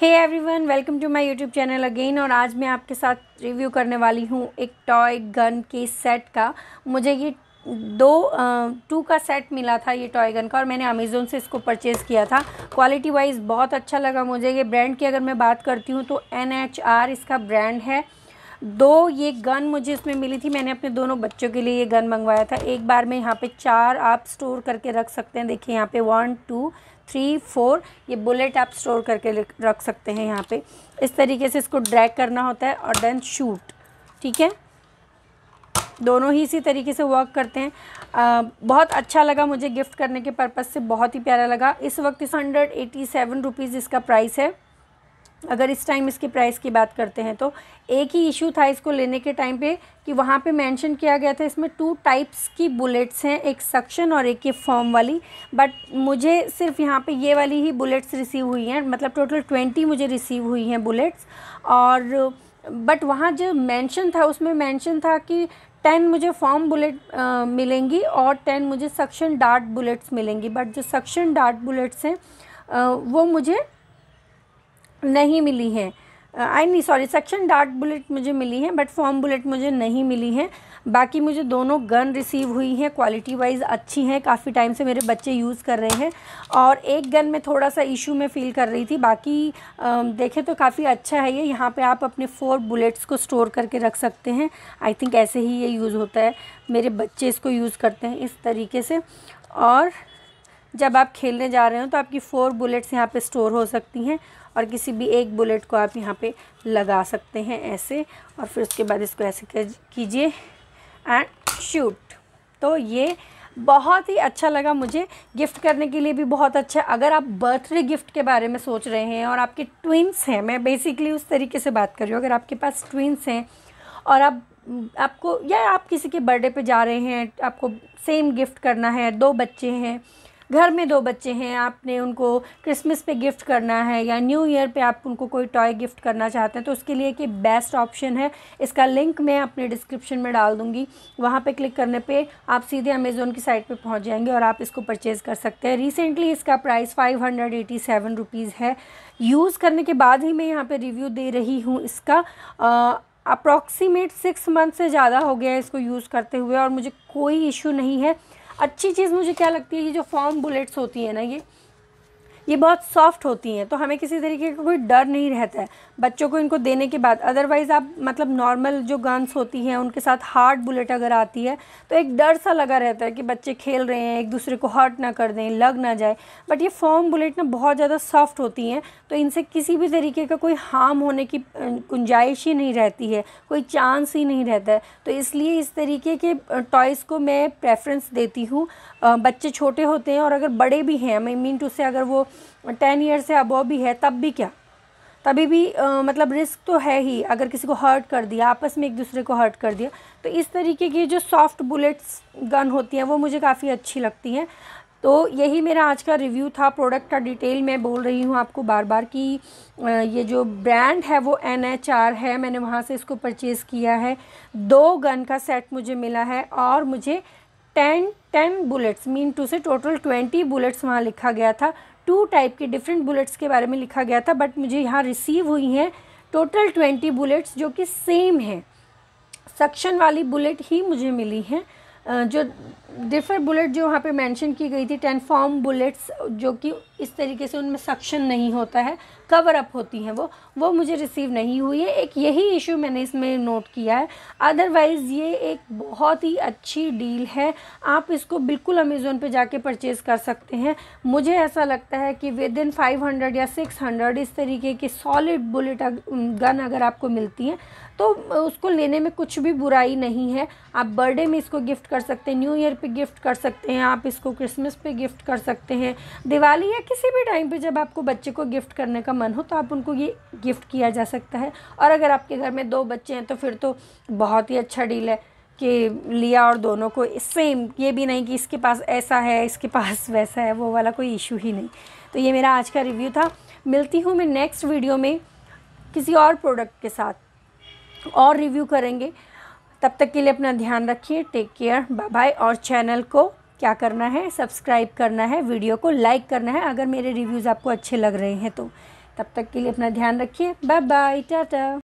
hey everyone welcome to my YouTube channel again और आज मैं आपके साथ रिव्यू करने वाली हूँ एक टॉय गन के सेट का मुझे ये दो टू का सेट मिला था ये टॉय गन का और मैंने अमेज़ोन से इसको परचेज़ किया था क्वालिटी वाइज बहुत अच्छा लगा मुझे ये ब्रांड की अगर मैं बात करती हूँ तो एन इसका ब्रांड है दो ये गन मुझे इसमें मिली थी मैंने अपने दोनों बच्चों के लिए ये गन मंगवाया था एक बार में यहाँ पे चार आप स्टोर करके रख सकते हैं देखिए यहाँ पे वन टू थ्री फोर ये बुलेट आप स्टोर करके रख सकते हैं यहाँ पे इस तरीके से इसको ड्रैग करना होता है और देन शूट ठीक है दोनों ही इसी तरीके से वर्क करते हैं आ, बहुत अच्छा लगा मुझे गिफ्ट करने के पर्पज़ से बहुत ही प्यारा लगा इस वक्त इस हंड्रेड एटी सेवन रुपीज़ इसका प्राइस है अगर इस टाइम इसके प्राइस की बात करते हैं तो एक ही इशू था इसको लेने के टाइम पे कि वहाँ पे मेंशन किया गया था इसमें टू टाइप्स की बुलेट्स हैं एक सक्शन और एक ये फॉर्म वाली बट मुझे सिर्फ यहाँ पे ये वाली ही बुलेट्स रिसीव हुई हैं मतलब टोटल ट्वेंटी मुझे रिसीव हुई हैं बुलेट्स और बट वहाँ जो मैंशन था उसमें मैंशन था कि टेन मुझे फॉर्म बुलेट आ, मिलेंगी और टेन मुझे सक्शन डार्ट बुलेट्स मिलेंगी बट जो सक्शन डार्ट बुलेट्स हैं वो मुझे नहीं मिली हैं आई नी सॉरी सेक्शन डार्ट बुलेट मुझे मिली है बट फॉर्म बुलेट मुझे नहीं मिली है बाकी मुझे दोनों गन रिसीव हुई हैं क्वालिटी वाइज अच्छी हैं काफ़ी टाइम से मेरे बच्चे यूज़ कर रहे हैं और एक गन में थोड़ा सा इशू मैं फील कर रही थी बाकी देखें तो काफ़ी अच्छा है ये यहाँ पे आप अपने फोर बुलेट्स को स्टोर करके रख सकते हैं आई थिंक ऐसे ही ये यूज़ होता है मेरे बच्चे इसको यूज़ करते हैं इस तरीके से और जब आप खेलने जा रहे हो तो आपकी फ़ोर बुलेट्स यहाँ पे स्टोर हो सकती हैं और किसी भी एक बुलेट को आप यहाँ पे लगा सकते हैं ऐसे और फिर उसके बाद इसको ऐसे कीजिए एंड शूट तो ये बहुत ही अच्छा लगा मुझे गिफ्ट करने के लिए भी बहुत अच्छा अगर आप बर्थडे गिफ्ट के बारे में सोच रहे हैं और आपके ट्विंस हैं मैं बेसिकली उस तरीके से बात कर रही हूँ अगर आपके पास ट्विंस हैं और आप आपको या आप किसी के बर्थडे पे जा रहे हैं आपको सेम गिफ्ट करना है दो बच्चे हैं घर में दो बच्चे हैं आपने उनको क्रिसमस पे गिफ्ट करना है या न्यू ईयर पे आप उनको कोई टॉय गिफ्ट करना चाहते हैं तो उसके लिए कि बेस्ट ऑप्शन है इसका लिंक मैं अपने डिस्क्रिप्शन में डाल दूँगी वहाँ पर क्लिक करने पर आप सीधे अमेज़ोन की साइट पर पहुँच जाएंगे और आप इसको परचेज़ कर सकते हैं रिसेंटली इसका प्राइस फाइव हंड्रेड है यूज़ करने के बाद ही मैं यहाँ पर रिव्यू दे रही हूँ इसका अप्रॉक्सीमेट सिक्स मंथ से ज़्यादा हो गया है इसको यूज़ करते हुए और मुझे कोई इशू नहीं है अच्छी चीज़ मुझे क्या लगती है ये जो फॉर्म बुलेट्स होती है ना ये ये बहुत सॉफ्ट होती हैं तो हमें किसी तरीके का कोई डर नहीं रहता है बच्चों को इनको देने के बाद अदरवाइज़ आप मतलब नॉर्मल जो गन्स होती हैं उनके साथ हार्ड बुलेट अगर आती है तो एक डर सा लगा रहता है कि बच्चे खेल रहे हैं एक दूसरे को हर्ट ना कर दें लग ना जाए बट ये फॉर्म बुलेट ना बहुत ज़्यादा सॉफ्ट होती हैं तो इनसे किसी भी तरीके का कोई हार्म होने की गुंजाइश ही नहीं रहती है कोई चांस ही नहीं रहता है तो इसलिए इस तरीके के टॉयज़ को मैं प्रेफरेंस देती हूँ बच्चे छोटे होते हैं और अगर बड़े भी हैं मैं मीन टू से अगर वो टेन ईयर से अबो भी है तब भी क्या तभी भी आ, मतलब रिस्क तो है ही अगर किसी को हर्ट कर दिया आपस में एक दूसरे को हर्ट कर दिया तो इस तरीके की जो सॉफ्ट बुलेट्स गन होती हैं वो मुझे काफ़ी अच्छी लगती हैं तो यही मेरा आज का रिव्यू था प्रोडक्ट का डिटेल मैं बोल रही हूँ आपको बार बार कि ये जो ब्रांड है वो एन एच आर है मैंने वहाँ से इसको परचेज़ किया है दो गन का सेट मुझे मिला है और मुझे ten ten bullets mean two से टोटल ट्वेंटी बुलेट्स वहाँ लिखा गया था टू टाइप के डिफरेंट बुलेट्स के बारे में लिखा गया था बट मुझे यहाँ रिसीव हुई हैं टोटल ट्वेंटी बुलेट्स जो कि सेम हैं सक्शन वाली बुलेट ही मुझे मिली हैं जो डिफर बुलेट जो वहाँ पे मेंशन की गई थी टेन फॉर्म बुलेट्स जो कि इस तरीके से उनमें सक्शन नहीं होता है कवर अप होती हैं वो वो मुझे रिसीव नहीं हुई है एक यही इशू मैंने इसमें नोट किया है अदरवाइज़ ये एक बहुत ही अच्छी डील है आप इसको बिल्कुल अमेज़ोन पे जाके परचेज़ कर सकते हैं मुझे ऐसा लगता है कि विद इन फाइव हंड्रेड या सिक्स हंड्रेड इस तरीके की सॉलिड बुलेट गन अगर आपको मिलती हैं तो उसको लेने में कुछ भी बुराई नहीं है आप बर्थडे में इसको गिफ्ट कर सकते हैं न्यू ईयर पे गिफ्ट कर सकते हैं आप इसको क्रिसमस पे गिफ्ट कर सकते हैं दिवाली या किसी भी टाइम पे जब आपको बच्चे को गिफ्ट करने का मन हो तो आप उनको ये गिफ्ट किया जा सकता है और अगर आपके घर में दो बच्चे हैं तो फिर तो बहुत ही अच्छा डील है कि लिया और दोनों को सेम ये भी नहीं कि इसके पास ऐसा है इसके पास वैसा है वो वाला कोई इशू ही नहीं तो ये मेरा आज का रिव्यू था मिलती हूँ मैं नेक्स्ट वीडियो में किसी और प्रोडक्ट के साथ और रिव्यू करेंगे तब तक के लिए अपना ध्यान रखिए टेक केयर बाय बाय और चैनल को क्या करना है सब्सक्राइब करना है वीडियो को लाइक करना है अगर मेरे रिव्यूज़ आपको अच्छे लग रहे हैं तो तब तक के लिए अपना ध्यान रखिए बाय बाय टाटा